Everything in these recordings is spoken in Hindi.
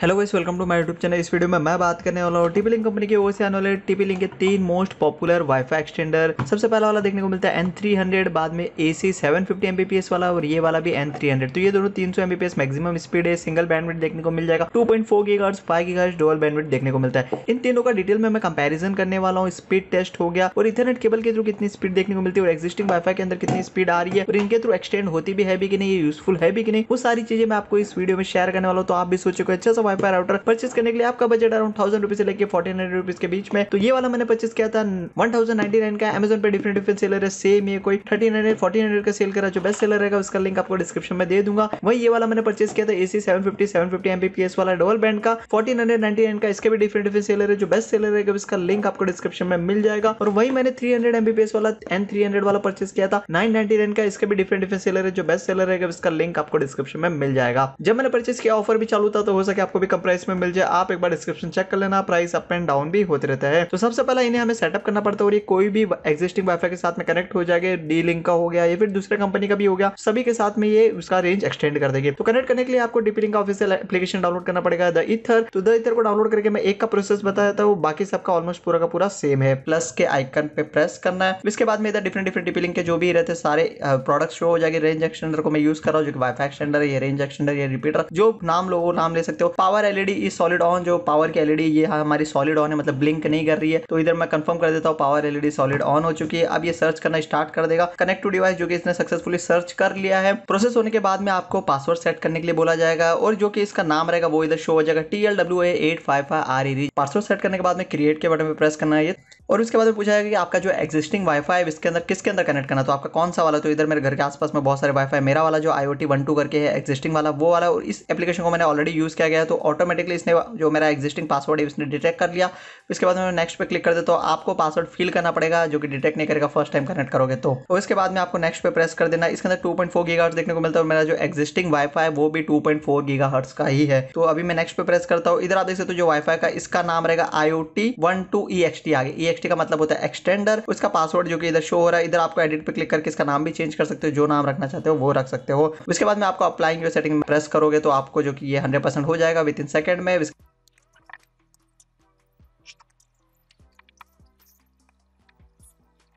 hello guys welcome to my YouTube channel इस वीडियो में मैं बात करने वाला हूँ टीपी लिंक कंपनी की ओर से आने वाले टीपी लिंक के तीन मोस्ट पॉपुलर वाईफाई एक्सटेंडर सबसे पहला वाला देखने को मिलता है एन थ्री हंड्रेड बाद में A C seven fifty Mbps वाला और ये वाला भी एन थ्री हंड्रेड तो ये दोनों तीन सौ एमबीपीएस मैक्सिमम स्पीड है सिंगल बैंडविड देखने को मिल जाएगा two point four gigahertz five giga dual bandwidth देखने को मिलता है इन तीनों का डिटेल में मैं कंपेरिजन करने वाला हूँ स्पीड टेस्ट हो गया और इथरनेट केबल के थ्रू कितनी स्पीड देखने को मिलती है और एक्जिस्टिंग वाईफाई के अंदर कितनी स्पीड आ रही है और इनके थ्रू एक्सटेंड होती भी है भी कि नहीं यूजफुल है भी कि नहीं वो सारी चीजें मैं आपको इस वीडियो में शेयर करने वाला हूँ तो आप भी सोचे को अच्छा सा वाई फाई राउटर परचेज करने के लिए आपका बजट अराउंड थाउजेंड रुपीज से लेकर फोर्टीन हंड्रेड रुपीज के बीच में तो ये वाला मैंने परचेज किया था वन थाउजेंड नाइनटी नाइन का अमेजन पर डिफरेंट डिफरेंट सेलर है सेम ये कोई थर्टीन हंड्रेड फोर्टीन हंड्रेड का सेल करा जो बेस्ट सेलर रहेगा उसका लिंक आपको डिस्क्रिप्शन में दे दूंगा वही ये वाला मैंने परचेज किया था AC seven fifty seven fifty Mbps वाला डबल बैंड का फोर्टीन हंड्रेड नाइनटी नाइन का इसके भी डिफरेंट डिफरेंट सेलर है जो बेस्ट सेलर रहेगा उसका लिंक आपको डिस्क्रिप्शन में मिल जाएगा और वही मैंने थ्री हंड्रेड एमबीपीएस वाला एन थ्री हंड्रेड वाला परचेज किया था नाइन नाइनटी नाइन का इसके भी डिफरेंट डिफरेंट सेलर है जो बेस्ट सेलर रहेगा उसका लिंक आपको डिस्क्रिप्शन में मिल जाएगा जब मैंने परचेज किया ऑफर भी चालू था तो हो सके आपको आपको भी कम प्राइस में मिल जाए आप एक बार डिस्क्रिप्शन चेक कर लेना प्राइस अप एंड डाउन भी होते रहता है तो सबसे पहले इन्हें हमें सेटअप करना पड़ता है और ये कोई भी एक्जिस्टिंग वाईफाई के साथ में कनेक्ट हो जाएगा डी लिंक का हो गया या फिर दूसरे कंपनी का भी हो गया सभी के साथ में ये उसका रेंज एक्सटेंड कर देगी तो कनेक्ट करने के लिए आपको डीपी लिंक का ऑफिसियल एप्लीकेशन डाउनलोड करना पड़ेगा द इथर तो द इथर को डाउनलोड करके मैं एक का प्रोसेस बताया था वो बाकी सबका ऑलमोस्ट पूरा का पूरा सेम है प्लस के आइकन पे प्रेस करना है इसके बाद में इधर डिफरेंट डिफरेंट डीपी लिंक के जो भी रहते सारे प्रोडक्ट शो हो जाएंगे रेंज एक्सटेंडर को मैं यूज कर रहा हूँ जो कि वाईफाई एक्सटेंडर है ये रेंज एक्सटेंडर ये रिपीटर जो नाम लोगों नाम ले सकते हो power LED is solid on जो पावर की एलईडी ये हाँ, हमारी सॉलिड ऑन है मतलब ब्लिंक नहीं कर रही है तो इधर मैं कंफर्म कर देता हूँ पावर एलईडी सॉलिड ऑन हो चुकी है अब ये सर्च करना स्टार्ट कर देगा कनेक्ट टू डिवाइस जो कि इसने सक्सेसफुली सर्च कर लिया है प्रोसेस होने के बाद में आपको पासवर्ड सेट करने के लिए बोला जाएगा और जो कि इसका नाम रहेगा वो इधर शो हो जाएगा T L W eight five five R E password set करने के बाद में क्रिएट के बटन पर प्रेस करना है ये और उसके बाद पूछा जाएगा कि आपका जो एक्जिस्टिंग वाईफाई है इसके अंदर किसके अंदर कनेक्ट करना तो आपका कौन सा वाला तो इधर मेरे घर के आसपास में बहुत सारे वाईफाई मेरा वाला जो I O T one two करके है एग्जिस्टिंग वाला वो वाला और इस एप्लीकेशन को मैंने ऑलरेडी यूज़ किया गया तो ऑटोमेटिकली इसने जो मेरा एक्जिस्टिंग पासवर्ड है इसने डिटेक्ट कर लिया इसके बाद मैं नेक्स्ट पे क्लिक कर देता तो आपको पासवर्ड फिल करना पड़ेगा जो कि डिटेक्ट नहीं करेगा फर्स्ट टाइम कनेक्ट करोगे तो उसके बाद में आपको नेक्स्ट पे प्रेस कर देना इसके अंदर टू पॉइंट फोर गीगा देखने को मिलता है और मेरा जो एक्जिस्टिंग वाईफाई है वो भी two point four giga hertz का ही है तो अभी मैं नेक्स्ट पे प्रेस करता हूँ इधर आप देख सकते हो जो वाईफाई का इसका नाम रहेगा I O T one two E X T आगे ई e टीएक्सटी का मतलब होता है एक्सटेंडर उसका पासवर्ड जो कि इधर शो हो रहा है इधर आपको एडिट पे क्लिक करके इसका नाम भी चेंज कर सकते हो जो नाम रखना चाहते हो वो रख सकते हो उसके बाद में आपको अप्लाइंग सेटिंग में प्रेस करोगे तो आपको जो कि ये हंड्रेड हो जाएगा विद इन सेकंड में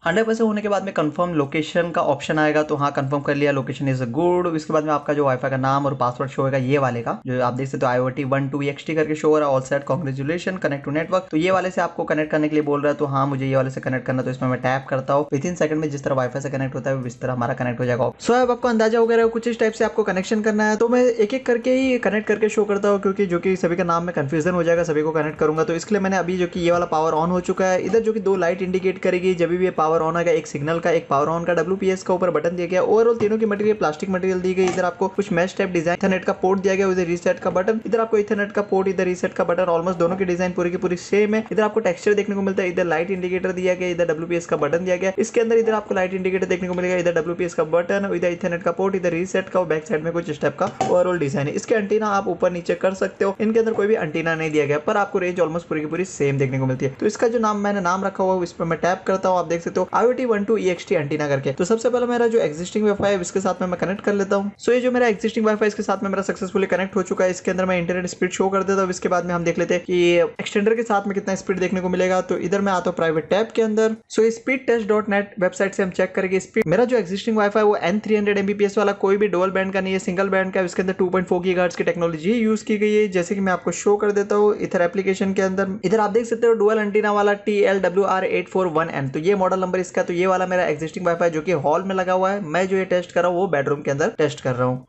हंड्रेड परसेंट होने के बाद में कंफर्म लोकेशन का ऑप्शन आएगा तो हाँ कंफर्म कर लिया लोकेशन इज गुड इसके बाद में आपका जो वाईफाई का नाम और पासवर्ड शो होगा ये वाले का जो आप देख सकते हो I O T one two X T करके शो हो रहा है all set congratulation connect to network तो ये वाले से आपको कनेक्ट करने के लिए बोल रहा है तो हाँ मुझे ये वाले से कनेक्ट करना तो इसमें मैं टैप करता हूँ विद इन सेकंड में जिस तरह वाईफाई से कनेक्ट होता है इस तरह हमारा कनेक्ट हो जाएगा सो अब आपको अंदाजा हो गया कुछ इस टाइप से आपको कनेक्शन करना है तो मैं एक एक करके ही कनेक्ट करके शो करता हूँ क्योंकि जो कि सभी का नाम में कन्फ्यूजन हो जाएगा सभी को कनेक्ट करूंगा तो इसलिए मैंने अभी जो कि ये वाला पावर ऑन हो चुका है इधर जो कि दो लाइट इंडिकेट करेगी जब भी ये पावर पावर ऑन आएगा एक सिग्नल का एक पावर ऑन का डब्ल्यू का ऊपर बटन दिया गया ओवरऑल तीनों की मटेरियल प्लास्टिक मटेरियल दी गई इधर आपको कुछ मैच टाइप डिजाइन इथरनेट का पोर्ट दिया गया उधर रीसेट का बटन इधर आपको इथरनेट का पोर्ट इधर रीसेट का बटन ऑलमोस्ट दोनों की डिजाइन पूरी की पूरी सेम है इधर आपको टेक्सचर देखने को मिलता है इधर लाइट इंडिकेटर दिया गया इधर डब्ल्यू का बटन दिया गया इसके अंदर इधर आपको लाइट इंडिकेटर देखने को मिलेगा इधर डब्ल्यू का बटन इधर इथरनेट का पोर्ट इधर रीसेट का बैक साइड में कुछ स्टेप का ओवरऑल डिजाइन है इसके अंटीना आप ऊपर नीचे कर सकते हो इनके अंदर कोई भी अंटीना नहीं दिया गया पर आपको रेंज ऑलमोस्ट पूरी की पूरी सेम देखने को मिलती है तो इसका जो नाम मैंने नाम रखा हुआ है इस पर मैं टैप करता हूँ आप देख सकते हो सकते हो IOT one two EXT antenna करके तो सबसे पहले मेरा जो एक्जिस्टिंग वाईफाई है इसके साथ में मैं कनेक्ट कर लेता हूँ सो ये जो मेरा एक्जिस्टिंग वाईफाई इसके साथ में मेरा सक्सेसफुली कनेक्ट हो चुका है इसके अंदर मैं इंटरनेट स्पीड शो कर देता हूँ इसके बाद में हम देख लेते हैं कि एक्सटेंडर के साथ में कितना स्पीड देखने को मिलेगा तो इधर मैं आता हूँ प्राइवेट टैब के अंदर so speed test dot net website से हम चेक करेंगे स्पीड मेरा जो एक्जिस्टिंग वाईफाई वो एन थ्री हंड्रेड एमबीपीएस वाला कोई भी डबल बैंड का नहीं है सिंगल बैंड का इसके अंदर two point four gigahertz की टेक्नोलॉजी यूज की गई है जैसे कि मैं आपको शो कर देता हूँ इधर एप्लीकेशन के अंदर इधर आप देख सकते हो डुअल एंटीना वाला T L W R eight four one M तो ये मॉडल नंबर इसका तो ये वाला मेरा एग्जिस्टिंग वाईफाई जो कि हॉल में लगा हुआ है मैं जो ये टेस्ट कर रहा हूँ वो बेडरूम के अंदर टेस्ट कर रहा हूँ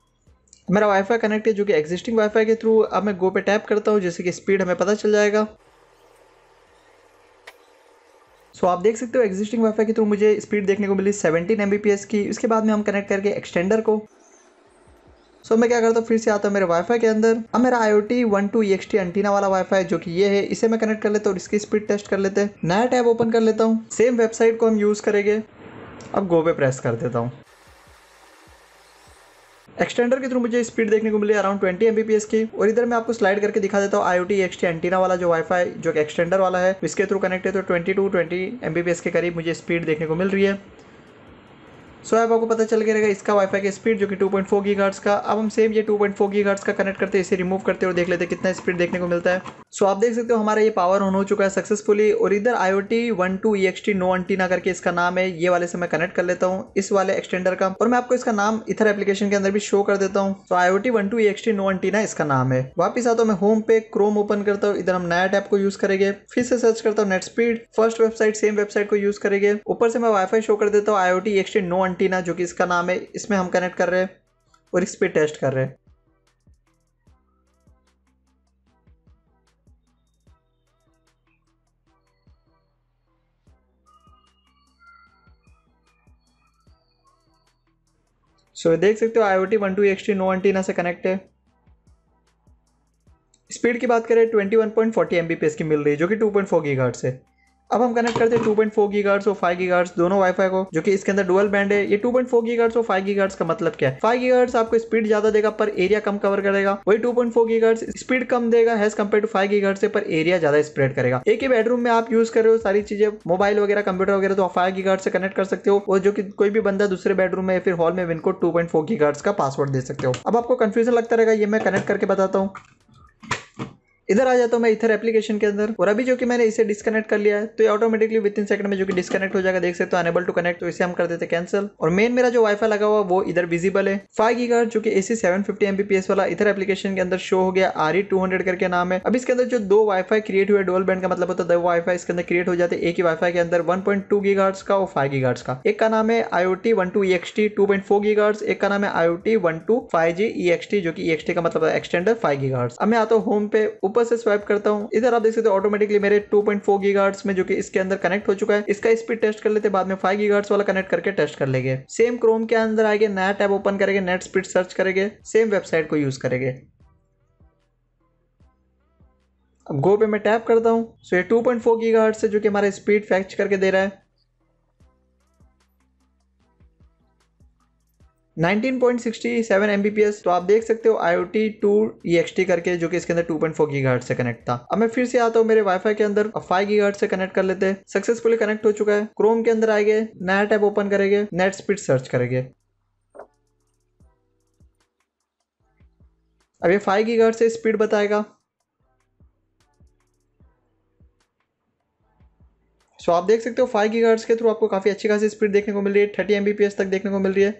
मेरा वाईफाई कनेक्ट है जो कि एग्जिस्टिंग वाईफाई के थ्रू अब मैं गो पे टैप करता हूँ जैसे कि स्पीड हमें पता चल जाएगा सो आप देख सकते हो एग्जिस्टिंग वाईफाई के थ्रू मुझे स्पीड देखने को मिली सेवेंटीन एम की उसके बाद में हम कनेक्ट करके एक्सटेंडर को सो मैं क्या करता हूँ फिर से आता हूँ मेरे वाईफाई के अंदर अब मेरा I O T one two T antenna वाला वाईफाई जो कि ये है इसे मैं कनेक्ट कर लेता हूँ और इसकी स्पीड टेस्ट कर लेते हैं नया टैब ओपन कर लेता हूँ सेम वेबसाइट को हम यूज़ करेंगे अब गो पे प्रेस कर देता हूँ एक्सटेंडर के थ्रू मुझे स्पीड देखने को मिली अराउंड 20 एम की और इधर मैं आपको स्लाइड करके दिखा देता हूँ आई ओ टी एंटीना वाला जो वाईफाई जो एक्सटेंडर वाला है इसके थ्रू कनेक्ट है तो 22 20 एम के करीब मुझे स्पीड देखने को मिल रही है सो so, अब आपको पता चल गया रहेगा इसका वाईफाई की स्पीड जो कि 2.4 पॉइंट का अब हम सेम ये 2.4 पॉइंट का कनेक्ट करते हैं इसे रिमूव करते हैं और देख लेते हैं कितना स्पीड देखने को मिलता है सो so, आप देख सकते हो हमारा ये पावर ऑन हो चुका है सक्सेसफुली और इधर I O T one two E X T no antenna करके इसका नाम है ये वाले से मैं कनेक्ट कर लेता हूँ इस वाले एक्सटेंडर का और मैं आपको इसका नाम इधर एप्लीकेशन के अंदर भी शो कर देता हूँ तो I O T one two E T no antenna इसका नाम है वापस आता हूँ मैं होम पे क्रोम ओपन करता हूँ इधर हम नया टैप को यूज करेंगे फिर से सर्च करता हूँ net speed first website same website को यूज करेंगे ऊपर से मैं वाईफाई शो कर देता हूँ I O T T no antenna जो कि इसका नाम है इसमें हम कनेक्ट कर रहे हैं और इस पर टेस्ट कर रहे हैं सो so, देख सकते हो I O T one two X T no antenna से कनेक्ट है स्पीड की बात करें 21.40 एमबीपीएस की मिल रही है जो कि 2.4 गार्ड से अब हम कनेक्ट करते हैं 2.4 पॉइंट फोर और 5 गीगार्स दोनों वाईफाई को जो कि इसके अंदर डुअल बैंड है ये 2.4 पॉइंट फोर और 5 गीगार्स का मतलब क्या है 5 गीगार्स आपको स्पीड ज्यादा देगा पर एरिया कम कवर करेगा वही 2.4 पॉइंट फोर स्पीड कम देगा एज कम्पेयर टू फाइव से पर एरिया ज्यादा स्प्रेड करेगा एक ही बेडरूम में आप यूज कर रहे हो सारी चीजें मोबाइल वगैरह कंप्यूटर वगैरह तो फाइव गीगार्स से कनेक्ट कर सकते हो और जो कि कोई भी बंदा दूसरे बेडरूम में फिर हॉल में इनको टू पॉइंट फोर का पासवर्ड दे सकते हो अब आपको कंफ्यूजन लगता रहेगा ये मैं कनेक्ट करके बताता हूँ इधर आ जाता हूँ मैं इधर एप्लीकेशन के अंदर और अभी जो कि मैंने इसे डिस्कनेक्ट कर लिया है तो ये ऑटोमेटिकली विद इन सेकंड में जो कि डिस्कनेक्ट हो जाएगा देख सकते हो अनेबल टू कनेक्ट तो इसे हम कर देते कैंसिल और मेन मेरा जो वाईफाई लगा हुआ वो इधर विजिबल है फाइव गीगा जो कि एसी सेवन फिफ्टी वाला इधर एप्लीकेशन के अंदर शो हो गया आर ई टू हंड्रेड करके नाम है अब इसके अंदर जो दो वाईफाई क्रिएट हुए डोल बैंड का मतलब होता है दो वाईफाई इसके अंदर क्रिएट हो जाते हैं एक ही वाईफाई के अंदर वन पॉइंट टू का और फाइव गी का एक का नाम है IoT one two EXT two point four एक का नाम है IoT one two five G जो कि ईएक्सटी e का मतलब एक्सटेंडर फाइव गी अब मैं आता हूँ होम पे ऊपर ऊपर से स्वाइप करता हूँ इधर आप देख सकते हो ऑटोमेटिकली मेरे टू पॉइंट फोर में जो कि इसके अंदर कनेक्ट हो चुका है इसका स्पीड टेस्ट कर लेते बाद में फाइव गीगार्ड्स वाला कनेक्ट करके टेस्ट कर लेंगे सेम क्रोम के अंदर आएंगे नया टैब ओपन करेंगे नेट स्पीड सर्च करेंगे सेम वेबसाइट को यूज करेंगे अब गो पे मैं टैप करता हूँ सो ये 2.4 पॉइंट से जो कि हमारा स्पीड फैच करके दे रहा है 19.67 Mbps तो आप देख सकते हो IoT 2 EXT करके जो कि इसके अंदर 2.4 GHz से कनेक्ट था अब मैं फिर से आता हूँ मेरे वाईफाई के अंदर फाइव GHz से कनेक्ट कर लेते हैं सक्सेसफुली कनेक्ट हो चुका है क्रोम के अंदर आएंगे नया टैब ओपन करेंगे नेट स्पीड सर्च करेंगे अब ये 5 गीगाहर्ट्ज से स्पीड बताएगा सो so, आप देख सकते हो फाइव गीगाहर्ट्ज के थ्रू आपको काफ़ी अच्छी खासी स्पीड देखने को मिल रही है थर्टी एमबीपीएस तक देखने को मिल रही है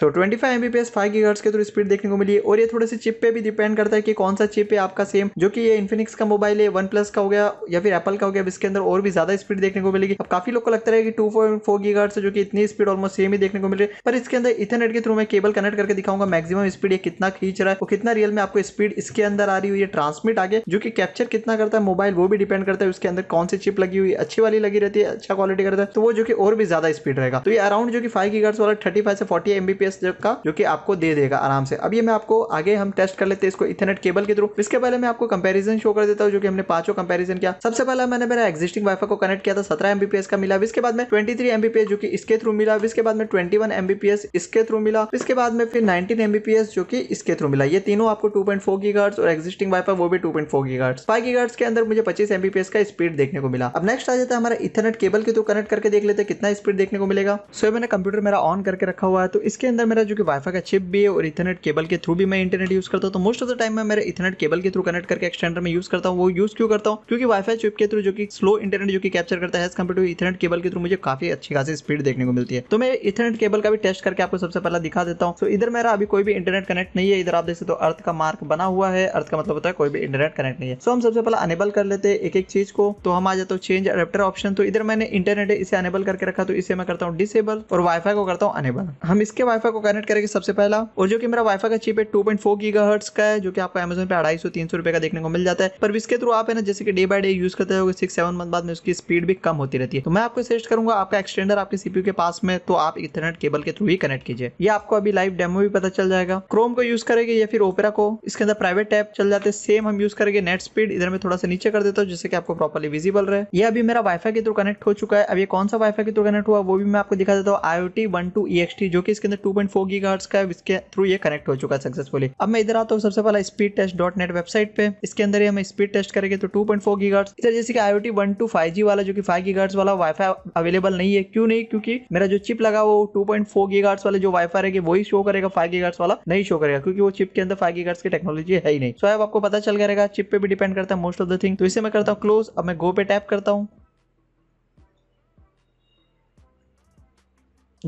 तो 25 फाइव एमबीपीएस फाइव की के थ्रू स्पीड देखने को मिली है और ये थोड़े से चिप पे भी डिपेंड करता है कि कौन सा चिप है आपका सेम जो कि ये इन्फिनिक्स का मोबाइल है वन प्लस का हो गया या फिर एप्पल का हो गया इसके अंदर और भी ज्यादा स्पीड देखने को मिलेगी अब काफी लोग को लगता है कि टू पॉइंट फोर जो कि इतनी स्पीड ऑलमोस्ट सेम ही देखने को मिल रही है पर इसके अंदर इथरनेट के थ्रू मैं केबल कनेक्ट करके दिखाऊंगा मैक्सिमम स्पीड ये कितना खींच रहा है और कितना रियल में आपको स्पीड इसके अंदर आ रही हुई है ट्रांसमिट आगे जो कि कैप्चर कितना करता है मोबाइल वो भी डिपेंड करता है उसके अंदर कौन सी चिप लगी हुई अच्छी वाली लगी रहती है अच्छा क्वालिटी करता है तो वो जो कि और भी ज्यादा स्पीड रहेगा तो ये अराउंड जो कि फाइव की वाला थर्टी फाइव से फोर्टी एमबीपी एमबीपीएस का जो कि आपको दे देगा आराम से अब ये मैं आपको आगे हम टेस्ट कर लेते हैं इसको इथेनेट केबल के थ्रू इसके पहले मैं आपको कंपेरिजन शो कर देता हूँ जो कि हमने पांचों कंपेरिजन किया सबसे पहले मैंने मेरा एक्जिस्टिंग वाईफाई को कनेक्ट किया था सत्रह एमबीपीएस का मिला इसके बाद में ट्वेंटी थ्री एमबीपीएस जो कि इसके थ्रू मिला इसके बाद में ट्वेंटी वन एमबीपीएस इसके थ्रू मिला इसके बाद में फिर नाइनटीन एमबीपीएस जो कि इसके थ्रू मिला ये तीनों आपको टू पॉइंट फोर गीगार्ड्स और एक्जिस्टिंग वाईफाई वो भी two point four gigahertz five gigahertz के अंदर मुझे पच्चीस एमबीपीएस का स्पीड देखने को मिला अब नेक्स्ट आ जाता है हमारा इथेनेट केबल के थ्रू कनेक्ट करके देख लेते हैं कितना स्पीड देखने को मिलेगा सो मैंने कंप्यूटर मेरा ऑन करके रखा हुआ है तो इसके अंदर मेरा जो कि वाईफाई का चिप भी है और इथरनेट केबल के थ्रू भी मैं इंटरनेट यूज़ करता हूँ तो मोस्ट ऑफ द टाइम मैं मेरे इथरनेट केबल के थ्रू कनेक्ट करके एक्सटेंडर में यूज़ करता हूँ वो यूज़ क्यों करता हूँ क्योंकि वाईफाई चिप के थ्रू जो कि स्लो इंटरनेट जो कि कैप्चर करता है as compared to ethernet cable के थ्रू मुझे काफ़ी अच्छी खासी स्पीड देखने को मिलती है तो मैं इथरनेट केबल का भी टेस्ट करके आपको सबसे पहले दिखा देता हूँ तो इधर मेरा अभी कोई भी इंटरनेट कनेक्ट नहीं है इधर आप देख सकते हो अर्थ का मार्क बना हुआ है अर्थ का मतलब होता है कोई भी इंटरनेट कनेक्ट नहीं है तो हम सबसे पहले अनेबल कर लेते हैं एक एक चीज़ को तो हम आ जाते हो चेंज अडेप्टर ऑप्शन तो इधर मैंने इंटरनेट इसे अनेबल करके रखा तो इसे मैं करता हूँ डिसेबल और वाईफाई को करता हूँ अनेबल हम इसके वाई वाईफाई को कनेक्ट करेगी सबसे पहला और जो कि मेरा वाईफाई का चिप है two point four giga hertz का है जो कि आपको अमेजन पे अढ़ाई सौ तीन सौ रुपए का देखने को मिल जाता है पर इसके थ्रू आप है ना जैसे कि डे बाय डे यूज करते हो सिक्स सेवन मंथ बाद में उसकी स्पीड भी कम होती रहती है तो मैं आपको सजेस्ट करूंगा आपका एक्सटेंडर आपके सीपीयू के पास में तो आप इंटरनेट केबल के थ्रू ही कनेक्ट कीजिए ये आपको अभी लाइव डेमो भी पता चल जाएगा क्रोम को यूज करेगी या फिर ओपेरा को इसके अंदर प्राइवेट टैप चल जाते हैं सेम हम यूज करेंगे नेट स्पीड इधर मैं थोड़ा सा नीचे कर देता हूँ जिससे कि आपको प्रॉपरली विजिबल रहे ये अभी मेरा वाईफाई के थ्रू कनेक्ट हो चुका है अब ये कौन सा वाईफाई के थ्रू कनेक्ट हुआ वो भी मैं आपको दिखा देता हूँ आईओटी वन टू ई जो कि इसके अंदर टू पॉइंट फोर का इसके थ्रू ये कनेक्ट हो चुका है सक्सेसफुली अब मैं इधर आता हूँ सबसे पहले speed test dot net website पे इसके अंदर ही हम स्पीड टेस्ट करेंगे तो 2.4 पॉइंट फोर इधर जैसे कि IoT one two five G वाला जो कि फाइव गीगार्स वाला वाईफाई अवेलेबल नहीं है क्यों नहीं क्योंकि मेरा जो चिप लगा वो टू पॉइंट फोर गीगार्स वाला जो वाईफाई रहेगी वही शो करेगा फाइव गीगार्स वाला नहीं शो करेगा क्योंकि वो चिप के अंदर फाइव गीगार्स की टेक्नोलॉजी है ही नहीं सो so, आपको पता चल करेगा चिप पे भी डिपेंड करता है मोस्ट ऑफ द थिंग तो इसे मैं करता हूँ क्लोज अब मैं गो पे टैप करता हूँ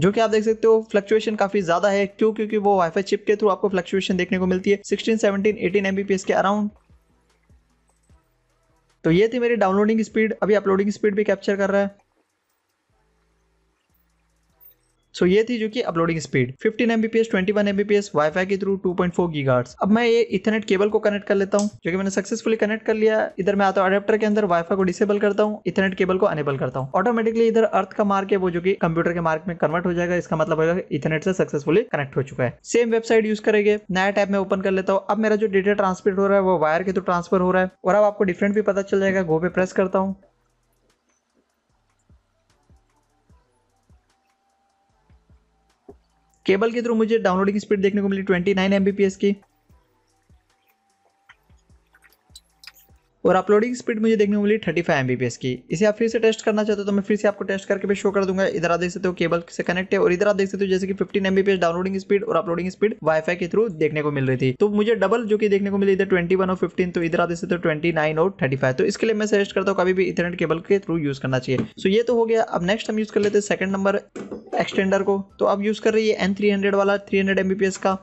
जो कि आप देख सकते हो फ्लक्चुएशन काफी ज्यादा है क्यों क्योंकि वो वाईफाई चिप के थ्रू आपको फ्लक्चुएशन देखने को मिलती है सिक्सटीन सेवनटीन एटीन एमबीपीएस के अराउंड तो ये थी मेरी डाउनलोडिंग स्पीड अभी अपलोडिंग स्पीड भी कैप्चर कर रहा है सो ये थी जो कि uploading speed 15 Mbps 21 Mbps WiFi के थ्रू 2.4 गीगाहर्ट्ज अब मैं ये इथरनेट केबल को कनेक्ट कर लेता हूँ जो कि मैंने सक्सेसफुली कनेक्ट कर लिया इधर मैं आता हूँ अडेप्टर के अंदर वाईफाई को डिसेबल करता हूँ इथरनेट केबल को अनेबल करता हूँ ऑटोमेटिकली इधर अर्थ का मार्क है वो जो कि कंप्यूटर के मार्क में कन्वर्ट हो जाएगा इसका मतलब होगा इथरनेट से सक्सेसफुली कनेक्ट हो चुका है सेम वेबसाइट यूज करेंगे नया टैब में ओपन कर लेता हूँ अब मेरा जो डेटा ट्रांसमिट हो रहा है वो वायर के थ्रू ट्रांसफर हो रहा है और अब आपको डिफरेंट भी पता चल जाएगा गो पे प्रेस करता हूँ केबल के थ्रू मुझे डाउनलोडिंग की स्पीड देखने को मिली 29 नाइन की और अपलोडिंग स्पीड मुझे देखने को मिली थर्टी फाइव एमबीपीएस की इसे आप फिर से टेस्ट करना चाहते हो तो मैं फिर से आपको टेस्ट करके भी शो कर दूंगा इधर आप देख सकते हो केबल से कनेक्ट है और इधर आप देख सकते हो जैसे कि फिफ्टीन एमबीपीएस डाउनलोडिंग स्पीड और अपलोडिंग स्पीड वाईफाई के थ्रू देखने को मिल रही थी तो मुझे डबल जो कि देखने को मिली इधर ट्वेंटी और फिफ्टीन तो इधर आप देख सकते हो ट्वेंटी और थर्टी तो इसके लिए मैं सजेस्ट करता हूँ कभी भी इथरनेट केबल के थ्रू यूज करना चाहिए सो ये तो हो गया अब नेक्स्ट हम यूज कर लेते हैं सेकंड नंबर एक्सटेंडर को तो आप यूज कर रही है एन थ्री हंड्रेड वाला थ्री हंड्रेड एमबीपीएस का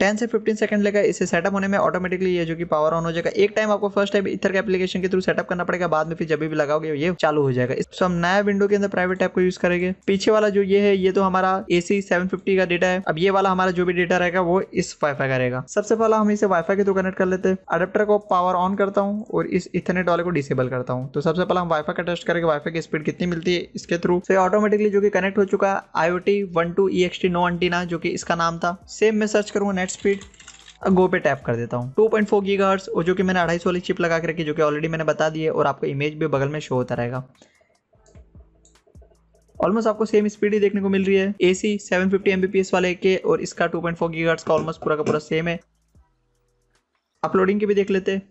10 से 15 सेकंड लगेगा इसे सेटअप होने में ऑटोमेटिकली ये जो कि पावर ऑन हो जाएगा एक टाइम आपको फर्स्ट टाइम इथर के एप्लीकेशन के थ्रू सेटअप करना पड़ेगा बाद में फिर जब भी लगाओगे ये चालू हो जाएगा इस हम नया विंडो के अंदर प्राइवेट टैप को यूज करेंगे पीछे वाला जो ये है ये तो हमारा ए सी का डेटा है अब ये वाला हमारा जो भी डेटा रहेगा वो इस वाईफाई का रहेगा सबसे पहला हम इसे वाईफाई के थ्रू कनेक्ट कर लेते हैं अडेप्टर को पावर ऑन करता हूँ और इस इथरनेट वाले को डिसेबल करता हूँ तो सबसे पहले हम वाईफाई का टेस्ट करेंगे वाईफाई की स्पीड कितनी मिलती है इसके थ्रू से ऑटोमेटिकली जो कि कनेक्ट हो चुका है IoT one two E T no antenna जो कि इसका नाम था सेम मैं सर्च करूंगा इंटरनेट स्पीड गो पे टैप कर देता हूँ 2.4 पॉइंट और जो कि मैंने अढ़ाई वाली चिप लगा के रखी जो कि ऑलरेडी मैंने बता दी है और आपको इमेज भी बगल में शो होता रहेगा ऑलमोस्ट आपको सेम स्पीड ही देखने को मिल रही है ए सी सेवन फिफ्टी वाले के और इसका टू पॉइंट का ऑलमोस्ट पूरा का पूरा सेम है अपलोडिंग की भी देख लेते हैं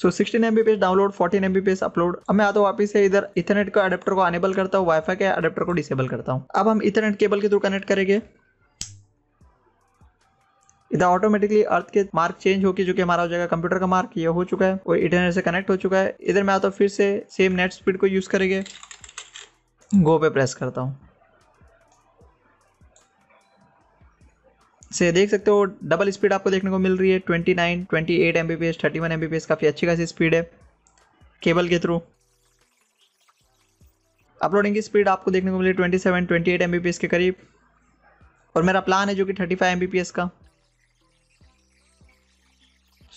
so sixteen M download fourteen M upload अब मैं आता तो वापस से इधर इथरनेट का अडेप्टर को अनेबल करता हूँ वाईफाई के अडेप्टर को डिसेबल करता हूँ अब हम इथरनेट केबल के थ्रू कनेक्ट करेंगे इधर ऑटोमेटिकली अर्थ के मार्क चेंज होकर चुके हमारा हो जाएगा कंप्यूटर का मार्क ये हो चुका है और इंटरनेट से कनेक्ट हो चुका है इधर मैं आता हूँ फिर से सेम नेट स्पीड को यूज़ करेंगे गो पे प्रेस करता हूँ से देख सकते हो डबल स्पीड आपको देखने को मिल रही है 29, 28 M B P S thirty one M B P S काफ़ी अच्छी खासी स्पीड है केबल के थ्रू अपलोडिंग की स्पीड आपको देखने को है twenty seven twenty eight M B P S के करीब और मेरा प्लान है जो कि thirty five M B P S का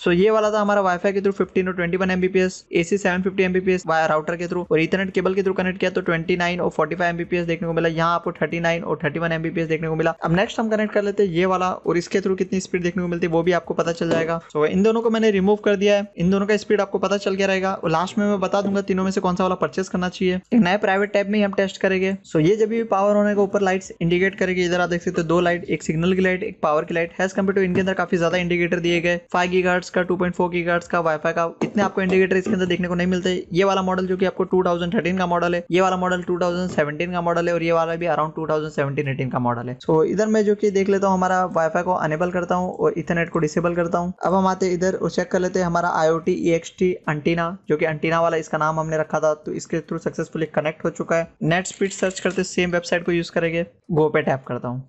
सो ये वाला था हमारा वाईफाई के थ्रू 15 और 21 one Mbps AC seven fifty Mbps wire router के थ्रू और इथरनेट केबल के थ्रू कनेक्ट किया तो 29 और 45 एमबीपीएस देखने को मिला यहाँ आपको 39 और 31 एमबीपीएस देखने को मिला अब नेक्स्ट हम कनेक्ट कर लेते हैं ये वाला और इसके थ्रू कितनी स्पीड देखने को मिलती वो भी आपको पता चल जाएगा सो so, इन दोनों को मैंने रिमूव कर दिया है इन दोनों का स्पीड आपको पता चल गया रहेगा और लास्ट में मैं बता दूंगा तीनों में से कौन सा वाला परचेस करना चाहिए एक नए प्राइवेट टैब में हम टेस्ट करेंगे सो ये जब भी पावर होने के ऊपर लाइट इंडिकेट करेगी इधर आप देख सकते दो लाइट एक सिग्नल की लाइट एक पावर की लाइट हैज कम्पेयर टू इनके अंदर काफी ज्यादा इंडिकेटर दिए गए फाइव गीगार्ड का 2.4 गीगाहर्ट्ज का वाईफाई का इतने आपको इंडिकेटर इसके अंदर देखने को नहीं मिलते ये वाला मॉडल जो कि आपको 2013 का मॉडल है ये वाला मॉडल 2017 का मॉडल है और ये वाला भी अराउंड 2017-18 का मॉडल है सो so, इधर मैं जो कि देख लेता हूँ हमारा वाईफाई को अनेबल करता हूँ और इथरनेट को डिसेबल करता हूँ अब हम आते इधर और चेक कर लेते हैं हमारा आईओटी ईएक्सटी अंटीना जो कि अंटीना वाला इसका नाम हमने रखा था तो इसके थ्रू सक्सेसफुली कनेक्ट हो चुका है नेट स्पीड सर्च करते सेम वेबसाइट को यूज करेंगे वो पे टैप करता हूँ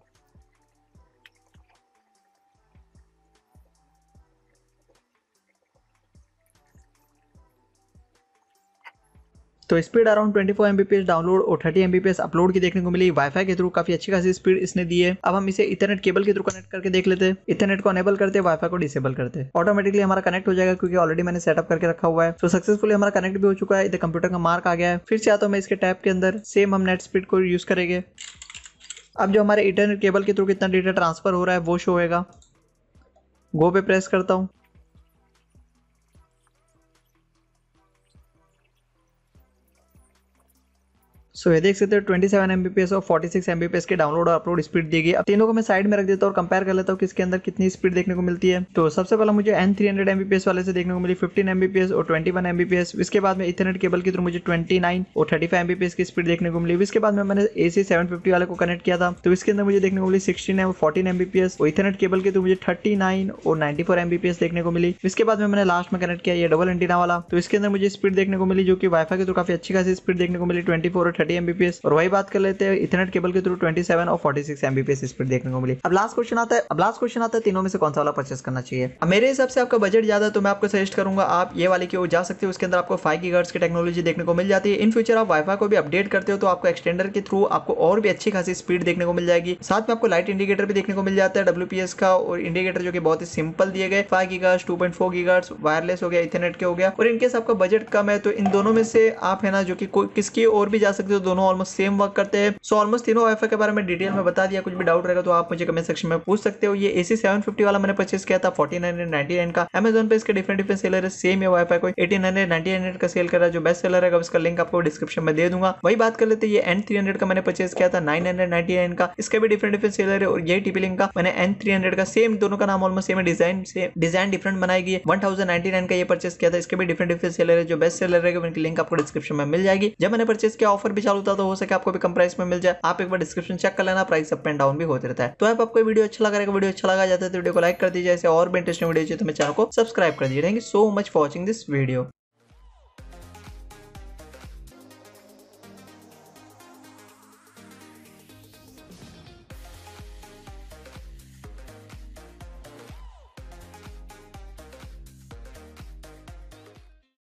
तो स्पीड अराउंड 24 फोर डाउनलोड और 30 एमबीपीएस अपलोड की देखने को मिली वाईफाई के थ्रू काफी अच्छी खासी स्पीड इसने दी है अब हम इसे इथरनेट केबल के थ्रू कनेक्ट करके देख लेते हैं इथरनेट को अनेबल करते वाईफाई को डिसेबल करते ऑटोमेटिकली हमारा कनेक्ट हो जाएगा क्योंकि ऑलरेडी मैंने सेटअप करके रखा हुआ है तो सक्सेसफुल हमारा कनेक्ट भी हो चुका है इधर कंप्यूटर का मार्क आ गया है फिर से आता हूँ इसके टैप के अंदर सेम हम नेट स्पीड को यूज करेंगे अब जो हमारे इंटरनेट केबल के थ्रू कितना डेटा ट्रांसफर हो रहा है वो शो होगा गो पे प्रेस करता हूँ सो तो ये देख सकते हो ट्वेंटी सेवन एमबीपीएस और फोर्टी सिक्स के डाउनलोड और अपलोड स्पीड दी गई अब तीनों को मैं साइड में रख देता हूँ और कंपेयर कर लेता हूँ किसके अंदर कितनी स्पीड देखने को मिलती है तो सबसे पहले मुझे एन थ्री हंड्रेड एमबीपीएस वाले से देखने को मिली फिफ्टीन एमबीपीएस और ट्वेंटी वन एस इसके बाद में इथरनेट केबल के थ्रू मुझे ट्वेंटी नाइन और थर्टी फाइव एमबीपीएस की स्पीड देखने को मिली इसके बाद में मैंने एसी सेवन फिफ्टी वाले को कनेक्ट किया था तो इसके अंदर मुझे देखने को मिली सिक्सटीन और फोर्टीन एमबीपीएस और इथरनेट केबल के थ्रू मुझे थर्टी नाइन और नाइन्टी फोर एमबीपीएस देखने को मिली इसके बाद में मैंने लास्ट में कनेक्ट किया ये डबल एंटीना वाला तो इसके अंदर मुझे स्पीड देखने को मिली जो कि वाईफाई के थ्रू काफी अच्छी खासी स्पीड देखने को मिली ट्वेंटी और थर्टी एमबीपीएस और वही बात कर लेते हैं इथरनेट केबल के थ्रू 27 और 46 एमबीपीएस स्पीड देखने को मिली अब लास्ट क्वेश्चन आता है अब लास्ट क्वेश्चन आता है तीनों में से कौन सा वाला परचेस करना चाहिए अब मेरे हिसाब से आपका बजट ज्यादा है तो मैं आपको सजेस्ट करूंगा आप ये वाले की ओर जा सकते हो उसके अंदर आपको फाइव की की टेक्नोलॉजी देखने को मिल जाती है इन फ्यूचर आप वाईफाई को भी अपडेट करते हो तो आपको एक्सटेंडर के थ्रू आपको और भी अच्छी खासी स्पीड देखने को मिल जाएगी साथ में आपको लाइट इंडिकेटर भी देखने को मिल जाता है डब्ल्यू का और इंडिकेटर जो कि बहुत ही सिंपल दिए गए फाइव की गीगार्स टू पॉइंट वायरलेस हो गया इथरनेट के हो गया और इनकेस आपका बजट कम है तो इन दोनों में से आप है ना जो कि किसकी और भी जा सकते हो जो दोनों ऑलमोस्ट सेम वर्क करते हैं सो ऑलमोस्ट तीनों वाईफाई के बारे में डिटेल में बता दिया कुछ भी डाउट रहेगा तो आप मुझे कमेंट सेक्शन में पूछ सकते हो ये एसी सेवन वाला मैंने परचेस किया था फोर्टी नाइन का अमेजोन पे इसके डिफरेंट डिफरेंट सेलर है सेम ये वाईफाई को एटी नाइन का सेल कर रहा जो बेस्ट सेलर है उसका लिंक आपको डिस्क्रिप्शन में दे दूंगा वही बात कर लेते ये एन थ्री का मैंने परचेस किया था नाइन का इसका भी डिफरेंट डिफरेंट सेलर है और यही टीपी लिंक का मैंने एन थ्री का सेम दोनों का नाम ऑलमोस्ट सेम डिजाइन से डिजाइन डिफरेंट बनाई गई है वन का ये परचेस किया था इसके भी डिफरेंट डिफरेंट सेलर है जो बेस्ट सेलर है उनकी लिंक आपको डिस्क्रिप्शन में मिल जाएगी जब मैंने परचेस किया ऑफर भी चालू था तो हो सके आपको भी कम प्राइस में मिल जाए आप एक बार डिस्क्रिप्शन चेक कर लेना प्राइस अप एंड डाउन भी होते रहता है तो आप आपको वीडियो अच्छा लगा वीडियो अच्छा लगा जाता है तो वीडियो को लाइक कर दीजिए ऐसे और भी इंटरेस्टिंग वीडियो चाहिए तो मैं चैनल को सब्सक्राइब कर दीजिए thank you so much for watching this video